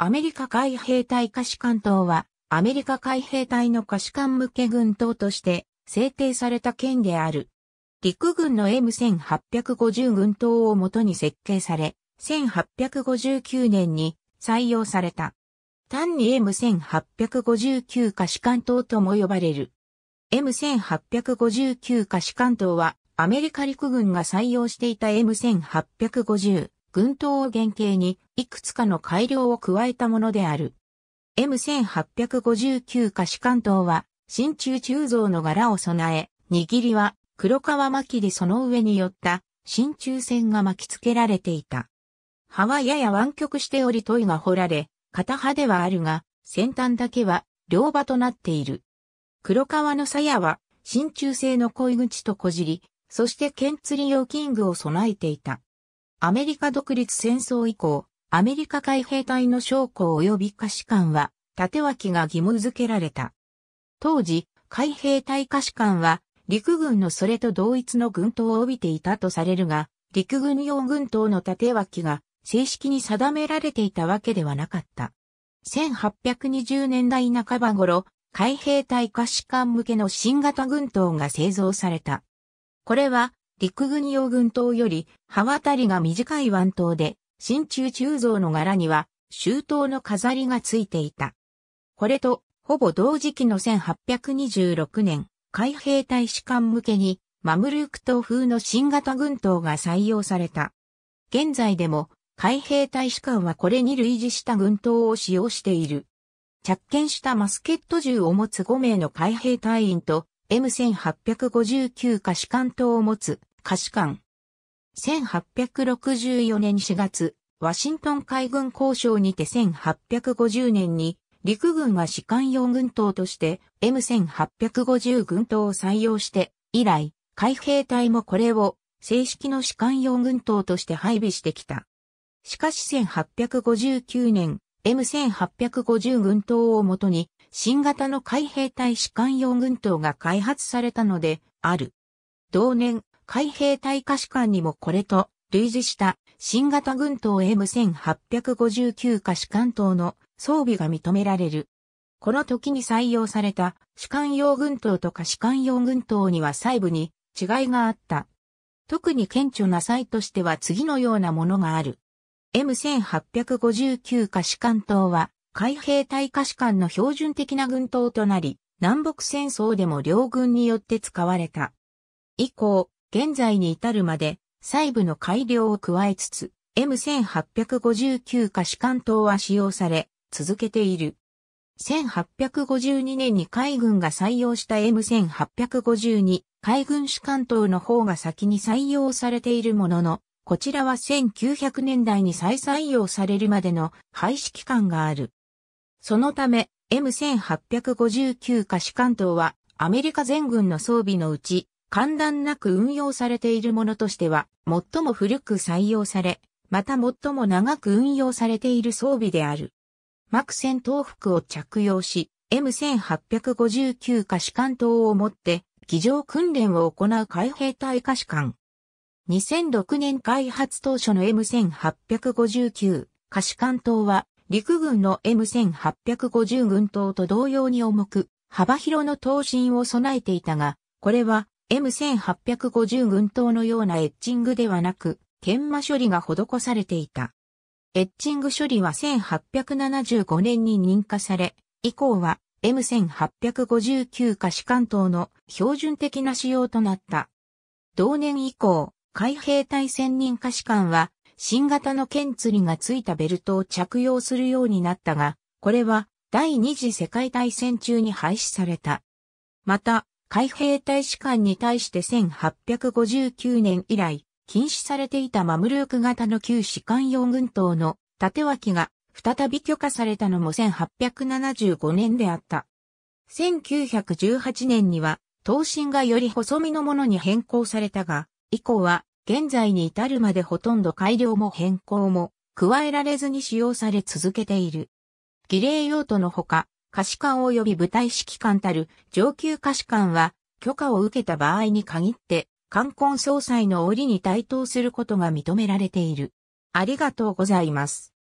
アメリカ海兵隊歌視艦島は、アメリカ海兵隊の歌視艦向け軍島として制定された県である。陸軍の M1850 軍島をもとに設計され、1859年に採用された。単に M1859 歌視艦島とも呼ばれる。M1859 歌視艦島はアメリカ陸軍が採用していた M1850 群島を原型にいくつかの改良を加えたものである。M1859 歌詞関東は、真鍮鋳造の柄を備え、握りは黒皮巻きでその上に寄った真鍮線が巻き付けられていた。刃はやや湾曲しており問いが掘られ、片刃ではあるが、先端だけは両刃となっている。黒皮の鞘は真鍮製の鯉口と小尻、そして剣釣り用キングを備えていた。アメリカ独立戦争以降、アメリカ海兵隊の将校及び下士官は、縦脇が義務付けられた。当時、海兵隊下士官は、陸軍のそれと同一の軍刀を帯びていたとされるが、陸軍用軍刀の縦脇が正式に定められていたわけではなかった。1820年代半ば頃、海兵隊下士官向けの新型軍刀が製造された。これは陸軍用軍刀より、刃渡りが短い湾刀で、真鍮鋳造の柄には、周刀の飾りがついていた。これと、ほぼ同時期の1826年、海兵隊士官向けに、マムルーク島風の新型軍刀が採用された。現在でも、海兵隊士官はこれに類似した軍刀を使用している。着剣したマスケット銃を持つ5名の海兵隊員と、M1859 か士官刀を持つ歌詞館。1864年4月、ワシントン海軍交渉にて1850年に、陸軍は士官用軍刀として M1850 軍刀を採用して、以来、海兵隊もこれを正式の士官用軍刀として配備してきた。しかし1859年、M1850 軍刀をもとに、新型の海兵隊士官用軍刀が開発されたので、ある。同年、海兵隊下士官にもこれと類似した新型軍刀 M1859 下士官刀の装備が認められる。この時に採用された士官用軍刀と下士官用軍刀には細部に違いがあった。特に顕著な際としては次のようなものがある。M1859 下士官刀は海兵隊下士官の標準的な軍刀となり、南北戦争でも両軍によって使われた。以降、現在に至るまで細部の改良を加えつつ M1859 可視管島は使用され続けている。1852年に海軍が採用した M1852 海軍士官等の方が先に採用されているものの、こちらは1900年代に再採用されるまでの廃止期間がある。そのため M1859 可視ン島はアメリカ全軍の装備のうち簡単なく運用されているものとしては、最も古く採用され、また最も長く運用されている装備である。幕戦闘服を着用し、M1859 可士官等を持って、機上訓練を行う海兵隊可士官。2006年開発当初の M1859 可士官等は、陸軍の M1850 軍等と同様に重く、幅広の刀身を備えていたが、これは M1850 軍島のようなエッチングではなく、研磨処理が施されていた。エッチング処理は1875年に認可され、以降は M1859 可士艦刀の標準的な仕様となった。同年以降、海兵隊専任可士官は、新型の剣釣りがついたベルトを着用するようになったが、これは第二次世界大戦中に廃止された。また、海兵大使館に対して1859年以来、禁止されていたマムルーク型の旧士官用軍刀の縦脇が再び許可されたのも1875年であった。1918年には、刀身がより細身のものに変更されたが、以降は現在に至るまでほとんど改良も変更も加えられずに使用され続けている。儀礼用途のほか、可視官及び部隊指揮官たる上級可視官は許可を受けた場合に限って、冠婚葬祭の折に対等することが認められている。ありがとうございます。